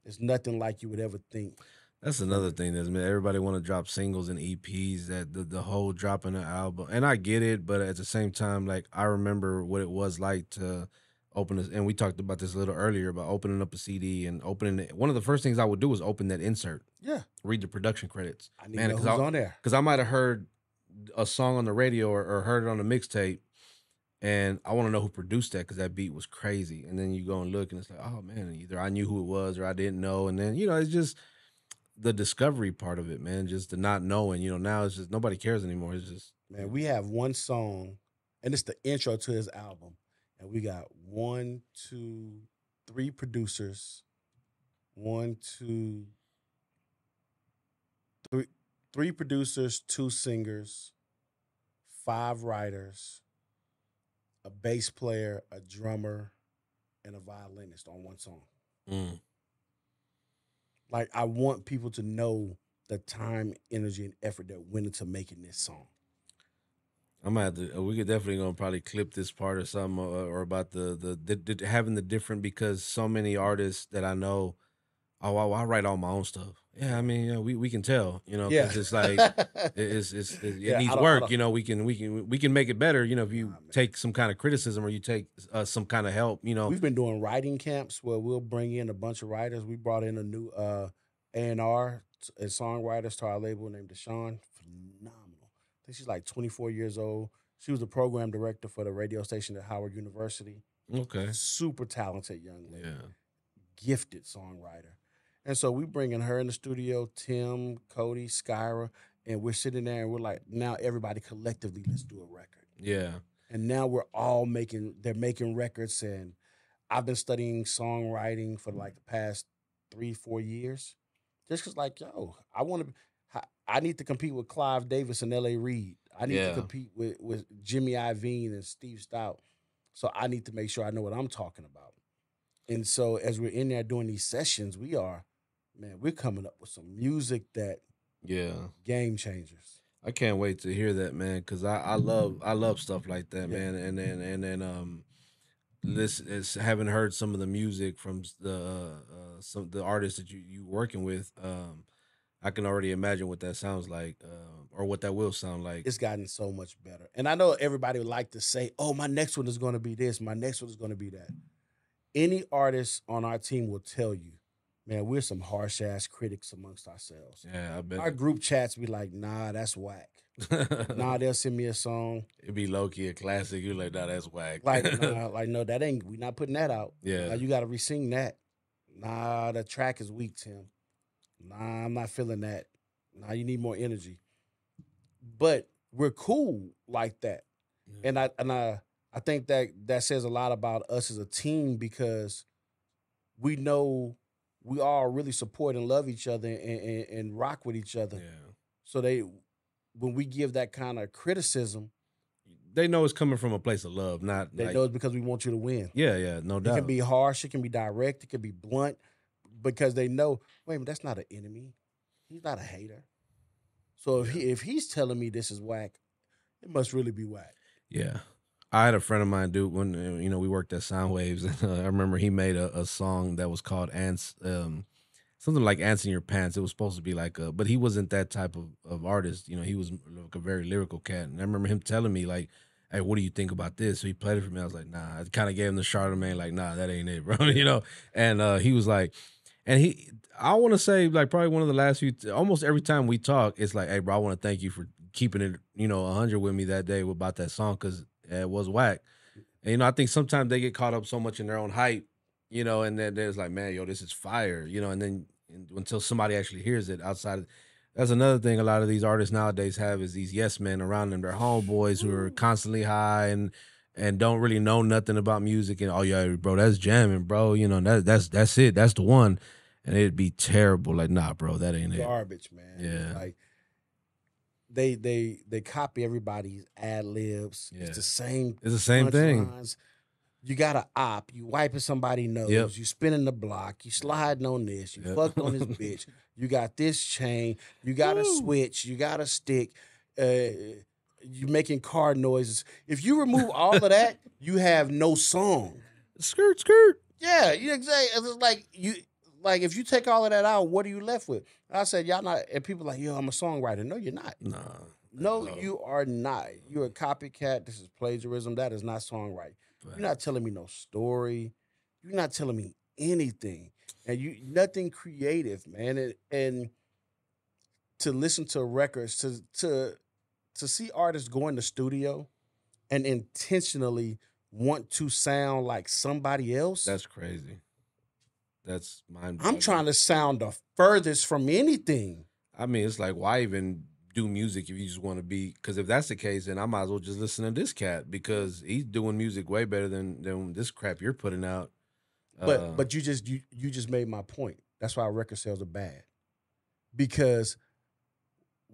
It's nothing like you would ever think. That's another thing that's everybody want to drop singles and EPs. That the, the whole dropping an album, and I get it, but at the same time, like I remember what it was like to open this, and we talked about this a little earlier about opening up a CD and opening it. One of the first things I would do was open that insert. Yeah, read the production credits. I need Man, to know who's I, on there because I might have heard a song on the radio or, or heard it on a mixtape, and I want to know who produced that because that beat was crazy. And then you go and look, and it's like, oh man, either I knew who it was or I didn't know. And then you know, it's just the discovery part of it, man. Just the not knowing. You know, now it's just nobody cares anymore. It's just man. We have one song, and it's the intro to his album, and we got one, two, three producers, one, two, three producers, two singers, five writers, a bass player, a drummer, and a violinist on one song. Mm. Like I want people to know the time, energy, and effort that went into making this song. I'm at the. We could definitely gonna probably clip this part or something, or, uh, or about the the, the the, having the different because so many artists that I know, oh, I, I write all my own stuff. Yeah, I mean, yeah, we, we can tell, you know, because yeah. it's like it's, it's, it, it yeah, needs work. You know, we can we can we can make it better. You know, if you nah, take some kind of criticism or you take uh, some kind of help. You know, we've been doing writing camps where we'll bring in a bunch of writers. We brought in a new uh, A&R and songwriters to our label named Deshawn. Phenomenal. I think she's like 24 years old. She was the program director for the radio station at Howard University. Okay. Super talented young lady. Yeah. Gifted songwriter and so we bringing her in the studio, Tim, Cody, Skyra, and we're sitting there and we're like, now everybody collectively, let's do a record. Yeah. And now we're all making, they're making records. And I've been studying songwriting for like the past three, four years. Just cause like, yo, I want to, I need to compete with Clive Davis and L.A. Reid. I need yeah. to compete with, with Jimmy Iovine and Steve Stout. So I need to make sure I know what I'm talking about. And so as we're in there doing these sessions, we are man, we're coming up with some music that yeah game changers. I can't wait to hear that, man, because I, I love I love stuff like that, yeah. man. And then and then um, this is having heard some of the music from the uh, uh, some the artists that you you working with. Um, I can already imagine what that sounds like, uh, or what that will sound like. It's gotten so much better, and I know everybody would like to say, "Oh, my next one is going to be this. My next one is going to be that." Any artist on our team will tell you man, we're some harsh ass critics amongst ourselves. Yeah, I bet. Our group chats be like, nah, that's whack. nah, they'll send me a song. It'd be low key a classic. You're like, nah, that's whack. like, nah, like, no, that ain't we not putting that out. Yeah. Nah, you gotta resing that. Nah, the track is weak, Tim. Nah, I'm not feeling that. Nah, you need more energy. But we're cool like that. Yeah. And I and I I think that that says a lot about us as a team because we know we all really support and love each other and, and, and rock with each other. Yeah. So they, when we give that kind of criticism, they know it's coming from a place of love, not they like, know it's because we want you to win. Yeah, yeah, no doubt. It can be harsh, it can be direct, it can be blunt, because they know. Wait a minute, that's not an enemy. He's not a hater. So if he if he's telling me this is whack, it must really be whack. Yeah. I had a friend of mine, dude. When uh, you know we worked at Soundwaves, and uh, I remember he made a, a song that was called "Ants," um, something like "Ants in Your Pants." It was supposed to be like a, but he wasn't that type of, of artist. You know, he was like a very lyrical cat. And I remember him telling me like, hey, what do you think about this? So he played it for me. I was like, nah. I kind of gave him the Charlemagne, like, nah, that ain't it, bro. you know. And uh, he was like, and he, I want to say like probably one of the last few, almost every time we talk, it's like, hey, bro, I want to thank you for keeping it, you know, hundred with me that day about that song because it was whack. And, you know, I think sometimes they get caught up so much in their own hype, you know, and then there's like, man, yo, this is fire, you know, and then and until somebody actually hears it outside. Of, that's another thing a lot of these artists nowadays have is these yes men around them, their homeboys who are mm-hmm. constantly high and and don't really know nothing about music and oh yeah, bro, that's jamming, bro. You know, that that's that's it. That's the one. And it'd be terrible. Like, nah, bro, that ain't Garbage, it. Garbage, man. Yeah. Like they they they copy everybody's ad libs. Yeah. It's the same. It's the same thing. Lines. You got to op. You wiping somebody nose. Yep. You spinning the block. You sliding on this. You yep. fucked on this bitch. You got this chain. You got Woo. a switch. You got a stick. Uh, you making car noises. If you remove all of that, you have no song. Skirt, skirt. Yeah, you exactly. It's like you like if you take all of that out, what are you left with? I said, y'all not. And people like, yo, I'm a songwriter. No, you're not. Nah. No, no, you are not. You're a copycat. This is plagiarism. That is not songwriting. Right. You're not telling me no story. You're not telling me anything, and you nothing creative, man. And, and to listen to records, to to to see artists go in the studio and intentionally want to sound like somebody else. That's crazy that's my. I'm trying to sound the furthest from anything. I mean, it's like why even do music if you just want to be? Because if that's the case, then I might as well just listen to this cat because he's doing music way better than than this crap you're putting out. But uh, but you just you you just made my point. That's why record sales are bad because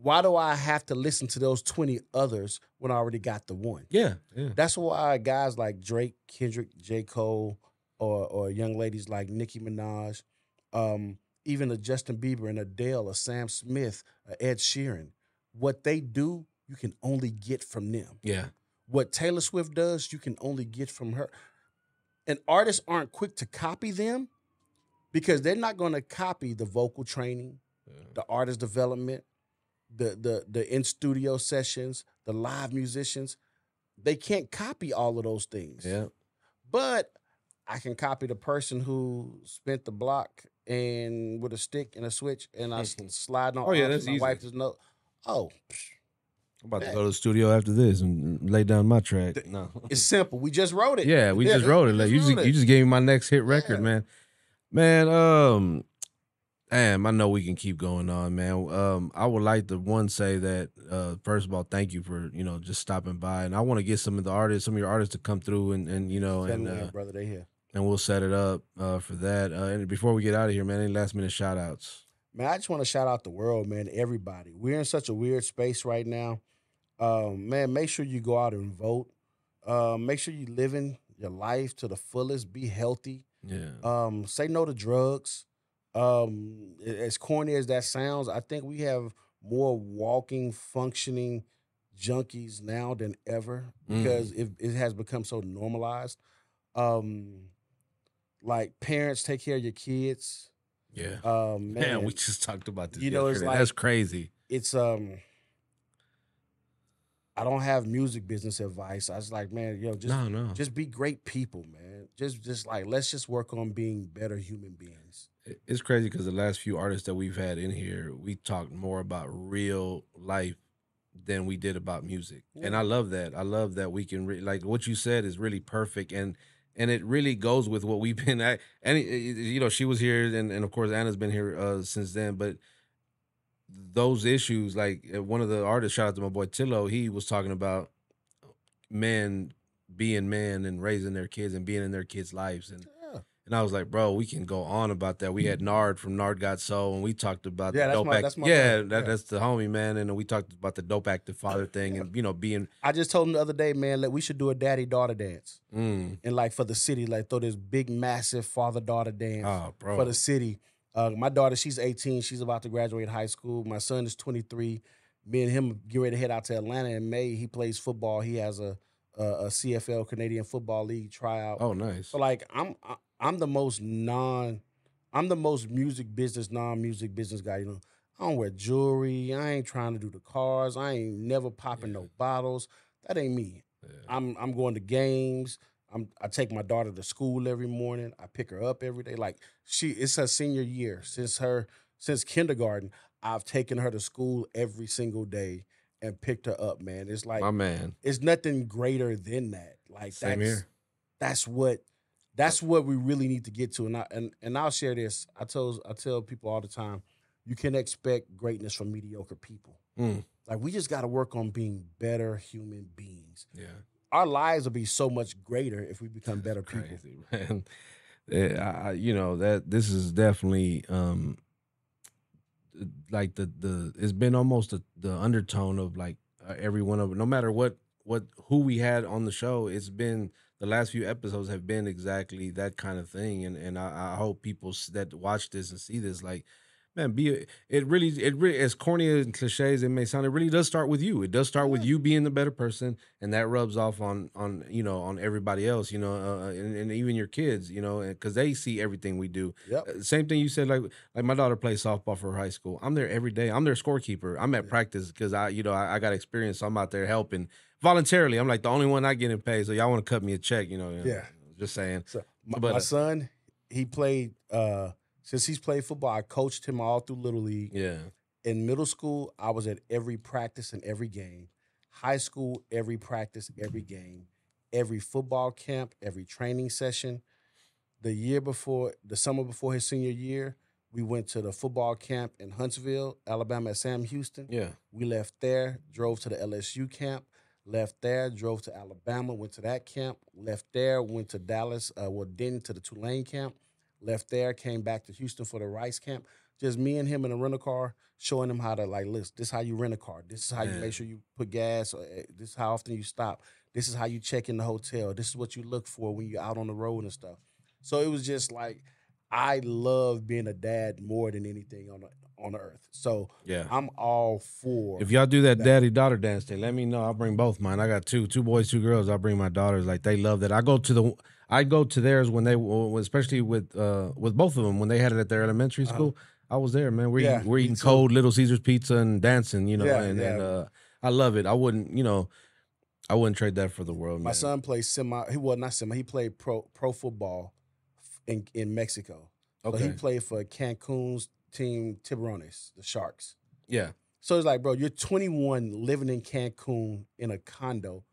why do I have to listen to those 20 others when I already got the one? Yeah. yeah. That's why guys like Drake, Kendrick, J. Cole, or or young ladies like Nicki Minaj, um, even a Justin Bieber and a Dale, a Sam Smith, a Ed Sheeran. What they do, you can only get from them. Yeah. What Taylor Swift does, you can only get from her. And artists aren't quick to copy them because they're not going to copy the vocal training, yeah. the artist development, the the the in studio sessions, the live musicians, they can't copy all of those things. Yeah. But I can copy the person who spent the block and with a stick and a switch, and I slide on. Oh yeah, that's easy. Wipe his nose. Oh, I'm about to go to the studio after this and lay down my track. The, no, it's simple. We just wrote it. Yeah, we yeah, just wrote it. Like you, just, it. you just gave me my next hit record, yeah. man. Man, um, damn, I know we can keep going on, man. Um, I would like to one say that uh, first of all, thank you for you know just stopping by, and I want to get some of the artists, some of your artists, to come through and and you know and uh, brother, they here and we'll set it up uh, for that. Uh, and before we get out of here, man, any last minute shout outs? Man, I just want to shout out the world, man, everybody. We're in such a weird space right now. Um, man, make sure you go out and vote. Uh, make sure you're living your life to the fullest. Be healthy. Yeah. Um, say no to drugs. Um, as corny as that sounds, I think we have more walking, functioning junkies now than ever mm. because mm. it, it has become so normalized. Um, like parents take care of your kids. Yeah. Um, man, man we just talked about this. You know, it's like that's crazy. It's um. I don't have music business advice. I was like, man, yo, just no, no. just be great people, man. Just just like let's just work on being better human beings. It's crazy because the last few artists that we've had in here, we talked more about real life than we did about music, yeah. and I love that. I love that we can re- like what you said is really perfect, and and it really goes with what we've been at. And you know, she was here, and, and of course Anna's been here uh, since then. But those issues, like uh, one of the artists, shout out to my boy Tillo, he was talking about men being men and raising their kids and being in their kids' lives, and and I was like, bro, we can go on about that. We had mm-hmm. Nard from Nard Got Soul, and we talked about yeah, the dope act. yeah, that, yeah, that's the homie, man. And we talked about the dope active father thing, yeah. and you know, being. I just told him the other day, man, that we should do a daddy daughter dance, mm. and like for the city, like throw this big massive father daughter dance oh, for the city. Uh, my daughter, she's 18. She's about to graduate high school. My son is 23. Me and him get ready to head out to Atlanta in May. He plays football. He has a a, a CFL Canadian Football League tryout. Oh, nice. So like I'm I'm the most non, I'm the most music business, non-music business guy. You know, I don't wear jewelry. I ain't trying to do the cars. I ain't never popping yeah. no bottles. That ain't me. Yeah. I'm I'm going to games. I'm I take my daughter to school every morning. I pick her up every day. Like she, it's her senior year since her since kindergarten. I've taken her to school every single day and picked her up, man. It's like my man. It's nothing greater than that. Like Same that's here. that's what that's what we really need to get to. And I and, and I'll share this. I tell I tell people all the time, you can expect greatness from mediocre people. Mm. Like we just got to work on being better human beings. Yeah. Our lives will be so much greater if we become better crazy, people. Man. I, you know that this is definitely um like the the it's been almost a, the undertone of like uh, every one of no matter what what who we had on the show it's been the last few episodes have been exactly that kind of thing, and and I, I hope people that watch this and see this like man, be it really, it really, as corny and cliches it may sound, it really does start with you. It does start with you being the better person, and that rubs off on on you know on everybody else, you know, uh, uh and, and, even your kids, you know, because they see everything we do. Yep. Uh, same thing you said, like like my daughter plays softball for high school. I'm there every day. I'm their scorekeeper. I'm at yeah. practice because I, you know, I, I got experience. So I'm out there helping voluntarily. I'm like the only one not getting paid, so y'all want to cut me a check, you know? You know yeah, just saying. So my, but, my uh, son, he played uh, since he's played football. I coached him all through little league. Yeah. In middle school, I was at every practice and every game. High school, every practice, every game, every football camp, every training session. The year before, the summer before his senior year, we went to the football camp in Huntsville, Alabama at Sam Houston. Yeah. We left there, drove to the LSU camp, left there, drove to Alabama, went to that camp, left there, went to Dallas, uh, well, then to the Tulane camp, left there, came back to Houston for the Rice camp. Just me and him in a rental car, showing him how to like, listen, this is how you rent a car. This is how Man. you make sure you put gas. Or, eh, this is how often you stop. This is how you check in the hotel. This is what you look for when you're out on the road and stuff. So it was just like I love being a dad more than anything on on earth. So yeah, I'm all for. If y'all do that, that. daddy daughter dance thing, let me know. I'll bring both mine. I got two, two boys, two girls. I'll bring my daughters. Like they love that. I go to the, I go to theirs when they, especially with uh with both of them when they had it at their elementary uh-huh. school. uh I was there, man. We're yeah, eating, we're eating cold Little Caesars pizza and dancing, you know. Yeah, and, yeah. and uh, I love it. I wouldn't, you know, I wouldn't trade that for the world. My man. son plays semi. He was not semi. He played pro pro football in in Mexico. Okay. So he played for Cancun's team Tiburones, the Sharks. Yeah. So it's like, bro, you're 21, living in Cancun in a condo,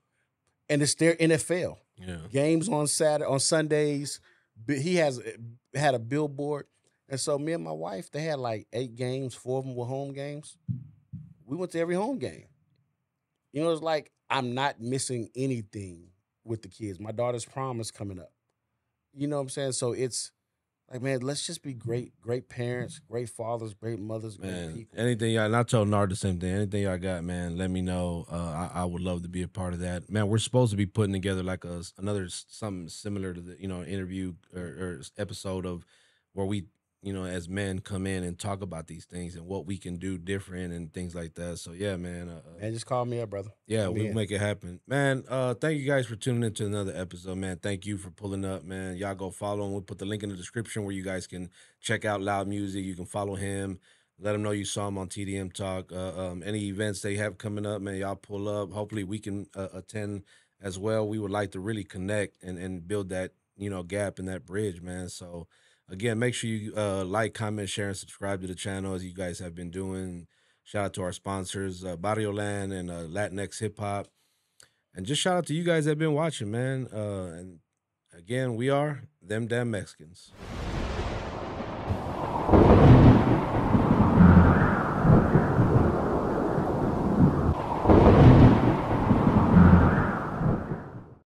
and it's their NFL. Yeah. Games on Saturday, on Sundays. He has eh, had a billboard, and so me and my wife, they had like eight games. Four of them were home games. We went to every home game. You know, it's like I'm not missing anything with the kids. My daughter's prom is coming up. You know what I'm saying? So it's like man, let's just be mm-hmm. great, great parents, great fathers, great mothers, man, great people. Anything y'all, and I told Nard the same thing. Anything y'all got, man, let me know. Uh, I, I, would love to be a part of that, man. We're supposed to be putting together like a another something similar to the you know interview or, or episode of where we you know, as men come in and talk about these things and what we can do different and things like that. So yeah, man. Uh, uh man, just call me up, brother. Yeah, we'll make it happen, man. Uh, thank you guys for tuning into another episode, man. Thank you for pulling up, man. Y'all go follow him. We'll put the link in the description where you guys can check out Loud Music. You can follow him. Let him know you saw him on TDM Talk. Uh, um, any events they have coming up, man, y'all pull up. Hopefully, we can uh, attend as well. We would like to really connect and and build that you know gap and that bridge, man. So. Again, make sure you uh, like, comment, share, and subscribe to the channel as you guys have been doing. Shout out to our sponsors, uh, Barrio Land and uh, Latinx Hip Hop. And just shout out to you guys that have been watching, man. Uh, and again, we are them damn Mexicans.